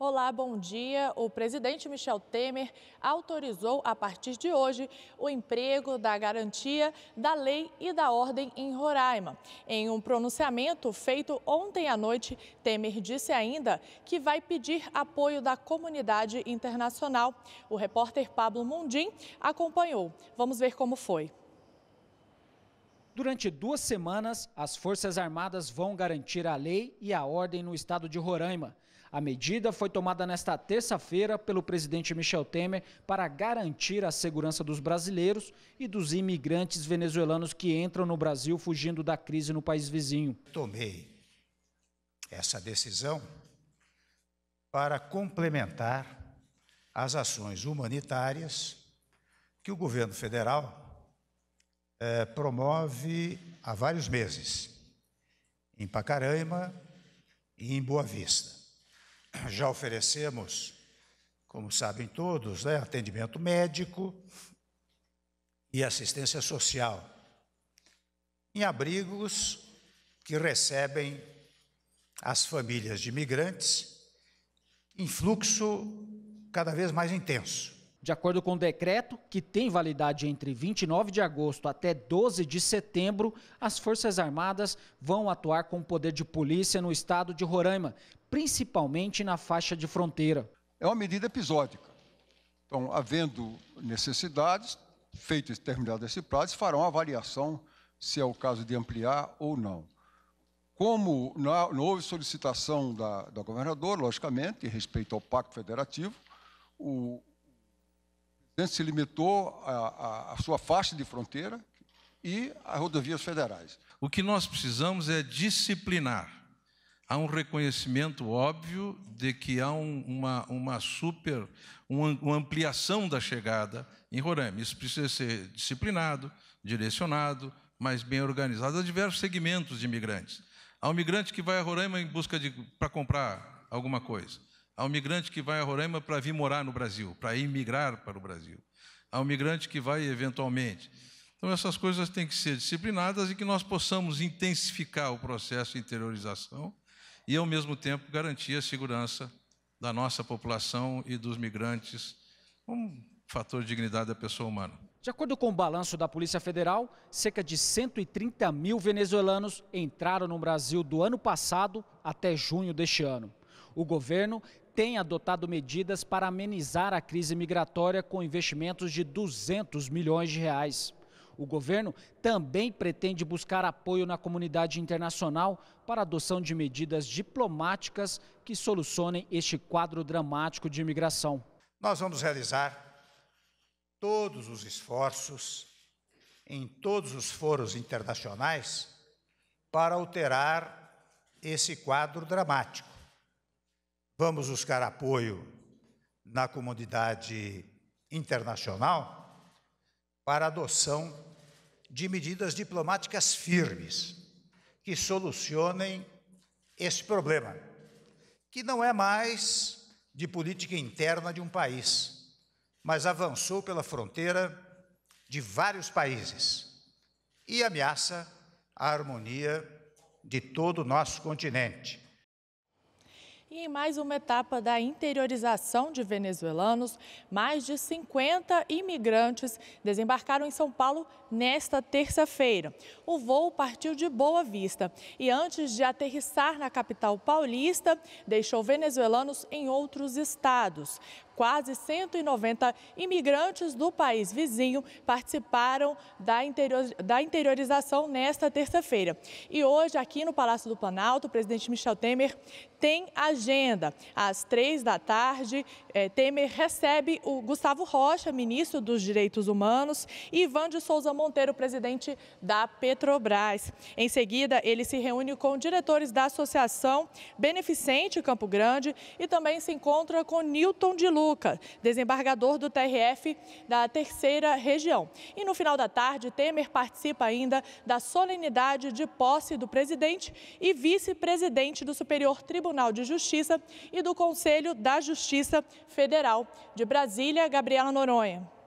Olá, bom dia. O presidente Michel Temer autorizou a partir de hoje o emprego da garantia da lei e da ordem em Roraima. Em um pronunciamento feito ontem à noite, Temer disse ainda que vai pedir apoio da comunidade internacional. O repórter Pablo Mundim acompanhou. Vamos ver como foi. Durante duas semanas, as Forças Armadas vão garantir a lei e a ordem no estado de Roraima. A medida foi tomada nesta terça-feira pelo presidente Michel Temer para garantir a segurança dos brasileiros e dos imigrantes venezuelanos que entram no Brasil fugindo da crise no país vizinho. Tomei essa decisão para complementar as ações humanitárias que o governo federal eh, promove há vários meses, em Pacaraima e em Boa Vista. Já oferecemos, como sabem todos, né, atendimento médico e assistência social em abrigos que recebem as famílias de imigrantes em fluxo cada vez mais intenso. De acordo com o decreto, que tem validade entre 29 de agosto até 12 de setembro, as Forças Armadas vão atuar com o poder de polícia no estado de Roraima, principalmente na faixa de fronteira. É uma medida episódica. Então, havendo necessidades, feito e terminado esse prazo, farão avaliação se é o caso de ampliar ou não. Como não houve solicitação da, da governadora, logicamente, em respeito ao Pacto Federativo, o, né, se limitou à sua faixa de fronteira e às rodovias federais. O que nós precisamos é disciplinar. Há um reconhecimento óbvio de que há um, uma, uma super, uma ampliação da chegada em Roraima. Isso precisa ser disciplinado, direcionado, mas bem organizado Há diversos segmentos de imigrantes. Há um migrante que vai a Roraima em busca de para comprar alguma coisa um migrante que vai a Roraima para vir morar no Brasil, para imigrar para o Brasil, um migrante que vai eventualmente. Então, essas coisas têm que ser disciplinadas e que nós possamos intensificar o processo de interiorização e, ao mesmo tempo, garantir a segurança da nossa população e dos migrantes, um fator de dignidade da pessoa humana. De acordo com o balanço da Polícia Federal, cerca de 130 mil venezuelanos entraram no Brasil do ano passado até junho deste ano. O governo tem adotado medidas para amenizar a crise migratória com investimentos de 200 milhões de reais. O governo também pretende buscar apoio na comunidade internacional para a adoção de medidas diplomáticas que solucionem este quadro dramático de imigração. Nós vamos realizar todos os esforços em todos os foros internacionais para alterar esse quadro dramático. Vamos buscar apoio na comunidade internacional para a adoção de medidas diplomáticas firmes que solucionem esse problema, que não é mais de política interna de um país, mas avançou pela fronteira de vários países e ameaça a harmonia de todo o nosso continente. E em mais uma etapa da interiorização de venezuelanos, mais de 50 imigrantes desembarcaram em São Paulo nesta terça-feira. O voo partiu de Boa Vista e, antes de aterrissar na capital paulista, deixou venezuelanos em outros estados. Quase 190 imigrantes do país vizinho participaram da, interior, da interiorização nesta terça-feira. E hoje, aqui no Palácio do Planalto, o presidente Michel Temer tem agenda. Às três da tarde, eh, Temer recebe o Gustavo Rocha, ministro dos Direitos Humanos, e Ivan de Souza Monteiro, presidente da Petrobras. Em seguida, ele se reúne com diretores da Associação Beneficente Campo Grande e também se encontra com Newton de Lula desembargador do TRF da terceira região. E no final da tarde, Temer participa ainda da solenidade de posse do presidente e vice-presidente do Superior Tribunal de Justiça e do Conselho da Justiça Federal de Brasília, Gabriela Noronha.